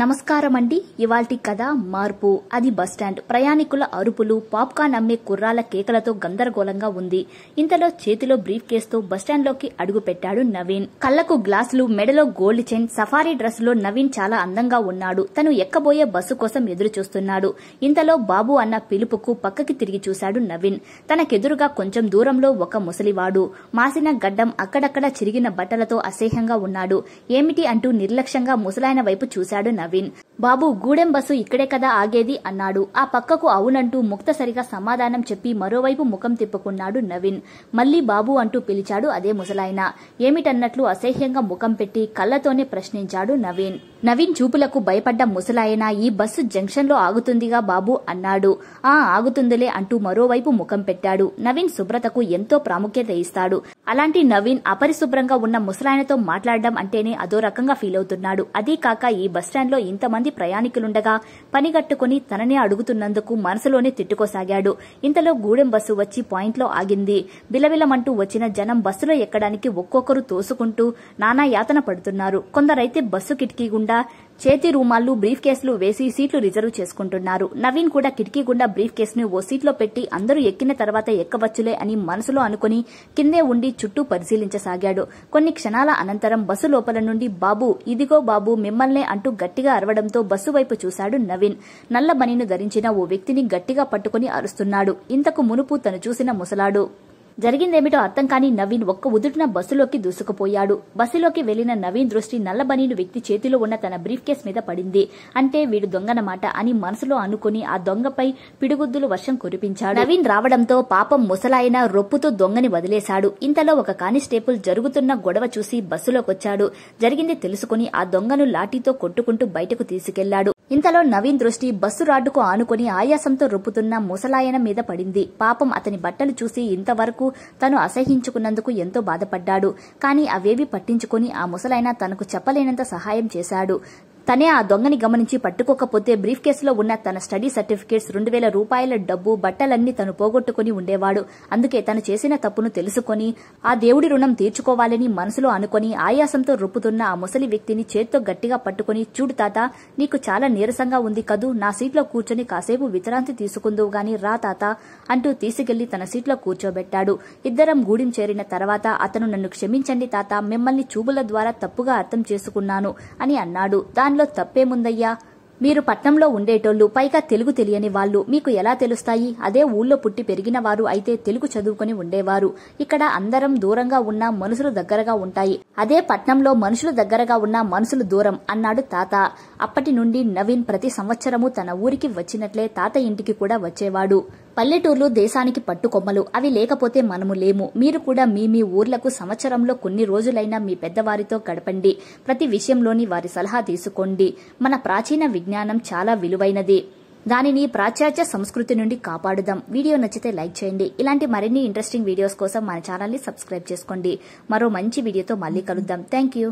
నమస్కారం అండి ఇవాల్టి కథ మార్పు అది బస్టాండ్ ప్రయాణికుల అరుపులు పాప్కార్న్ అమ్మే కుర్రాల కేకలతో గందరగోళంగా ఉంది ఇంతలో చేతిలో బ్రీఫ్ కేసుతో బస్టాండ్లోకి అడుగుపెట్టాడు నవీన్ కళ్లకు గ్లాసులు మెడలో గోల్డ్ చైన్ సఫారీ లో నవీన్ చాలా అందంగా ఉన్నాడు తను ఎక్కబోయే బస్సు కోసం ఎదురు చూస్తున్నాడు ఇంతలో బాబు అన్న పిలుపుకు పక్కకి తిరిగి చూశాడు నవీన్ తనకెదురుగా కొంచెం దూరంలో ఒక ముసలివాడు మాసిన గడ్డం అక్కడక్కడ చిరిగిన బట్టలతో అసహ్యంగా ఉన్నాడు ఏమిటి అంటూ నిర్లక్ష్యంగా ముసలాయన వైపు చూశాడు நவீன் బాబు గూడెం బస్సు ఇక్కడే కదా ఆగేది అన్నాడు ఆ పక్కకు అవునంటూ ముక్తసరిగా సమాధానం చెప్పి మరోవైపు ముఖం తిప్పుకున్నాడు నవీన్ మళ్లీ బాబు అంటూ పిలిచాడు అదే ముసలాయన ఏమిటన్నట్లు అసహ్యంగా ముఖం పెట్టి కళ్ళతోనే ప్రశ్నించాడు నవీన్ నవీన్ చూపులకు భయపడ్డ ముసలాయన ఈ బస్సు జంక్షన్ లో ఆగుతుందిగా బాబు అన్నాడు ఆ ఆగుతుందిలే అంటూ మరోవైపు ముఖం పెట్టాడు నవీన్ శుభ్రతకు ఎంతో ప్రాముఖ్యత ఇస్తాడు అలాంటి నవీన్ అపరిశుభ్రంగా ఉన్న ముసలాయనతో మాట్లాడడం అంటేనే అదో రకంగా ఫీల్ అవుతున్నాడు అదీ కాక ఈ లో ఇంతమంది మంది ప్రయాణికులుండగా పనిగట్టుకుని తననే అడుగుతున్నందుకు మనసులోనే తిట్టుకోసాగాడు ఇంతలో గూడెం బస్సు వచ్చి పాయింట్లో ఆగింది బిలబిలమంటూ వచ్చిన జనం బస్సులో ఎక్కడానికి ఒక్కొక్కరు తోసుకుంటూ నానా యాతన పడుతున్నారు కొందరైతే బస్సు కిటికీ గుండా చేతి రూమాలు బ్రీఫ్ కేసులు వేసి సీట్లు రిజర్వ్ చేసుకుంటున్నారు నవీన్ కూడా కిటికీ గుండా బ్రీఫ్ కేసును ఓ సీట్లో పెట్టి అందరూ ఎక్కిన తర్వాత ఎక్కవచ్చులే అని మనసులో అనుకుని కిందే ఉండి చుట్టూ పరిశీలించసాగాడు కొన్ని క్షణాల అనంతరం బస్సు లోపల నుండి బాబు ఇదిగో బాబు మిమ్మల్నే అంటూ గట్టిగా అరవడంతో బస్సు వైపు చూశాడు నవీన్ నల్ల బనిను ధరించిన ఓ వ్యక్తిని గట్టిగా పట్టుకుని అరుస్తున్నాడు ఇంతకు మునుపు తను చూసిన ముసలాడు జరిగిందేమిటో అర్థం కాని నవీన్ ఒక్క ఉదుటిన బస్సులోకి దూసుకుపోయాడు బస్సులోకి వెళ్లిన నవీన్ దృష్టి నల్లబనీడు వ్యక్తి చేతిలో ఉన్న తన బ్రీఫ్ కేస్ మీద పడింది అంటే వీడు దొంగనమాట అని మనసులో అనుకుని ఆ దొంగపై పిడుగుద్దులు వర్షం కురిపించాడు నవీన్ రావడంతో పాపం ముసలాయన రొప్పుతో దొంగని వదిలేశాడు ఇంతలో ఒక కానిస్టేబుల్ జరుగుతున్న గొడవ చూసి బస్సులోకొచ్చాడు జరిగింది తెలుసుకుని ఆ దొంగను లాఠీతో కొట్టుకుంటూ బయటకు తీసుకెళ్లాడు ఇంతలో నవీన్ దృష్టి బస్సు రాడ్డుకు ఆనుకుని ఆయాసంతో రొప్పుతున్న ముసలాయన మీద పడింది పాపం అతని బట్టలు చూసి ఇంతవరకు తను అసహించుకున్నందుకు ఎంతో బాధపడ్డాడు కాని అవేవి పట్టించుకుని ఆ ముసలాయన తనకు చెప్పలేనంత సహాయం చేశాడు తనే ఆ దొంగని గమనించి పట్టుకోకపోతే బ్రీఫ్ కేసులో ఉన్న తన స్టడీ సర్టిఫికేట్స్ రెండు వేల రూపాయల డబ్బు బట్టలన్నీ తను పోగొట్టుకుని ఉండేవాడు అందుకే తను చేసిన తప్పును తెలుసుకొని ఆ దేవుడి రుణం తీర్చుకోవాలని మనసులో అనుకుని ఆయాసంతో రుప్పుతున్న ఆ ముసలి వ్యక్తిని చేత్తో గట్టిగా పట్టుకుని చూడు తాత నీకు చాలా నీరసంగా ఉంది కదూ నా సీట్లో కూర్చొని కాసేపు విశ్రాంతి తీసుకుందువు గాని రా తాత అంటూ తీసుకెళ్లి తన సీట్లో కూర్చోబెట్టాడు ఇద్దరం గూడెం చేరిన తర్వాత అతను నన్ను క్షమించండి తాత మిమ్మల్ని చూబుల ద్వారా తప్పుగా అర్థం చేసుకున్నాను అని అన్నాడు దానిలో దానిలో తప్పేముందయ్యా మీరు పట్నంలో ఉండేటోళ్లు పైగా తెలుగు తెలియని వాళ్ళు మీకు ఎలా తెలుస్తాయి అదే ఊళ్ళో పుట్టి పెరిగిన వారు అయితే తెలుగు చదువుకుని ఉండేవారు ఇక్కడ అందరం దూరంగా ఉన్నా మనుషులు దగ్గరగా ఉంటాయి అదే పట్నంలో మనుషులు దగ్గరగా ఉన్నా మనుషులు దూరం అన్నాడు తాత అప్పటి నుండి నవీన్ ప్రతి సంవత్సరము తన ఊరికి వచ్చినట్లే తాత ఇంటికి కూడా వచ్చేవాడు పల్లెటూర్లు దేశానికి పట్టుకొమ్మలు అవి లేకపోతే మనము లేము మీరు కూడా మీ మీ ఊర్లకు సంవత్సరంలో కొన్ని రోజులైనా మీ పెద్దవారితో గడపండి ప్రతి విషయంలోని వారి సలహా తీసుకోండి మన ప్రాచీన విజ్ఞానం చాలా విలువైనది దానిని ప్రాచాత్య సంస్కృతి నుండి కాపాడుదాం వీడియో నచ్చితే లైక్ చేయండి ఇలాంటి మరిన్ని ఇంట్రెస్టింగ్ వీడియోస్ కోసం మన ఛానల్ని సబ్స్క్రైబ్ చేసుకోండి మరో మంచి వీడియోతో మళ్ళీ కలుద్దాం థ్యాంక్ యూ